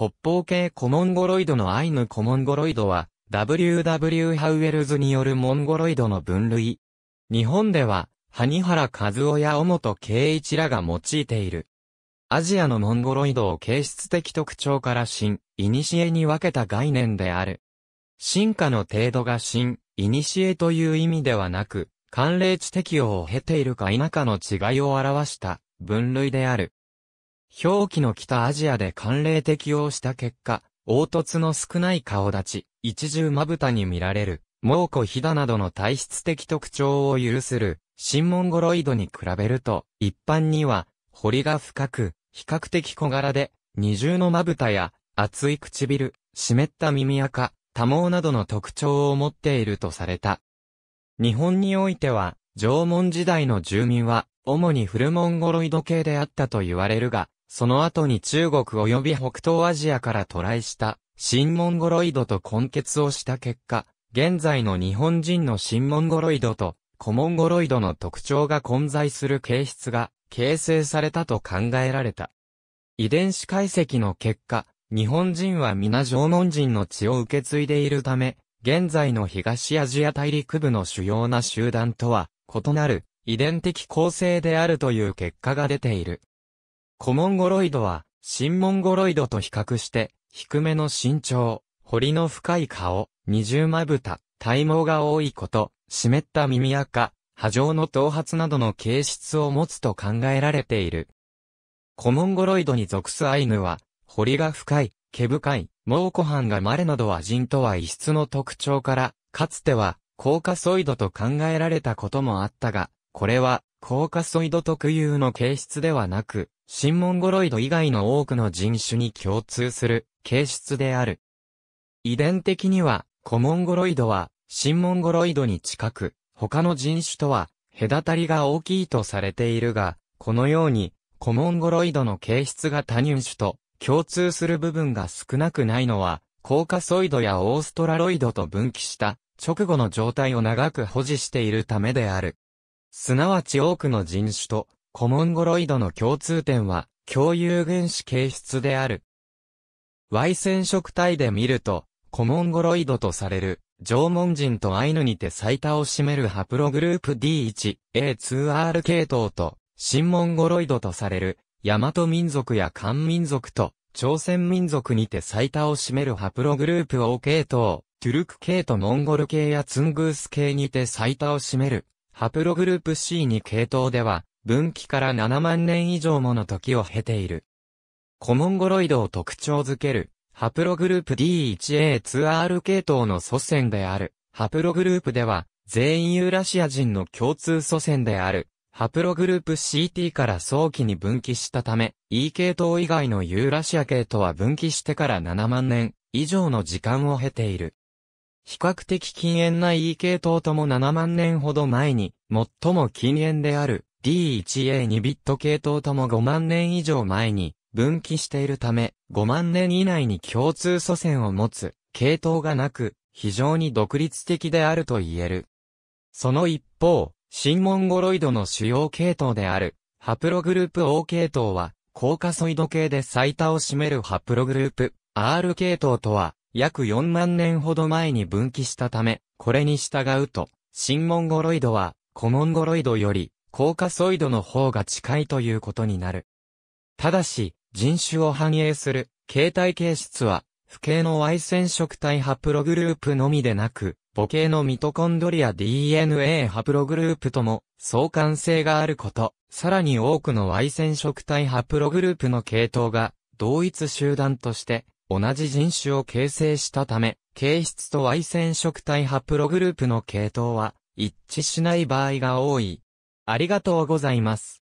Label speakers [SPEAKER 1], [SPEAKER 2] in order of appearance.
[SPEAKER 1] 北方系コモンゴロイドのアイヌコモンゴロイドは、W.W. ハウエルズによるモンゴロイドの分類。日本では、萩原和夫や尾本圭一らが用いている。アジアのモンゴロイドを形質的特徴から新、古に分けた概念である。進化の程度が新、古という意味ではなく、寒冷地適応を経ているか否かの違いを表した分類である。表記の北アジアで慣例適用した結果、凹凸の少ない顔立ち、一重まぶたに見られる、猛虎ひだなどの体質的特徴を許する、新モンゴロイドに比べると、一般には、彫りが深く、比較的小柄で、二重のまぶたや、厚い唇、湿った耳垢、多毛などの特徴を持っているとされた。日本においては、縄文時代の住民は、主にフルモンゴロイド系であったと言われるが、その後に中国及び北東アジアから渡来した新モンゴロイドと混血をした結果、現在の日本人の新モンゴロイドと古モンゴロイドの特徴が混在する形質が形成されたと考えられた。遺伝子解析の結果、日本人は皆縄文人の血を受け継いでいるため、現在の東アジア大陸部の主要な集団とは異なる遺伝的構成であるという結果が出ている。コモンゴロイドは、新モンゴロイドと比較して、低めの身長、彫りの深い顔、二重まぶた、体毛が多いこと、湿った耳垢、波状の頭髪などの形質を持つと考えられている。コモンゴロイドに属すアイヌは、彫りが深い、毛深い、猛虎斑が稀などは人とは異質の特徴から、かつては、コーカソイドと考えられたこともあったが、これは、コーカソイド特有の形質ではなく、新モンゴロイド以外の多くの人種に共通する形質である。遺伝的には、コモンゴロイドは、新モンゴロイドに近く、他の人種とは、隔たりが大きいとされているが、このように、コモンゴロイドの形質が他乳種と共通する部分が少なくないのは、コーカソイドやオーストラロイドと分岐した直後の状態を長く保持しているためである。すなわち多くの人種とコモンゴロイドの共通点は共有原子形質である。Y 染色体で見ると、コモンゴロイドとされる、縄文人とアイヌにて最多を占めるハプログループ D1、A2R 系統と、新モンゴロイドとされる、ヤマト民族や漢民族と、朝鮮民族にて最多を占めるハプログループ O 系統、トゥルク系とモンゴル系やツングース系にて最多を占める、ハプログループ C に系統では、分岐から7万年以上もの時を経ている。コモンゴロイドを特徴づける、ハプログループ D1A2R 系統の祖先である、ハプログループでは、全員ユーラシア人の共通祖先である、ハプログループ CT から早期に分岐したため、E 系統以外のユーラシア系とは分岐してから7万年以上の時間を経ている。比較的禁煙な E 系統とも7万年ほど前に、最も禁煙である D1A2 ビット系統とも5万年以上前に分岐しているため、5万年以内に共通祖先を持つ系統がなく、非常に独立的であると言える。その一方、新モンゴロイドの主要系統である、ハプログループ O 系統は、高カソイド系で最多を占めるハプログループ、R 系統とは、約4万年ほど前に分岐したため、これに従うと、新モンゴロイドは、コモンゴロイドより、コーカソイドの方が近いということになる。ただし、人種を反映する、形態形質は、不形の Y 染色体ハプログループのみでなく、母系のミトコンドリア DNA ハプログループとも相関性があること、さらに多くの Y 染色体ハプログループの系統が同一集団として同じ人種を形成したため、形質と Y 染色体ハプログループの系統は一致しない場合が多い。ありがとうございます。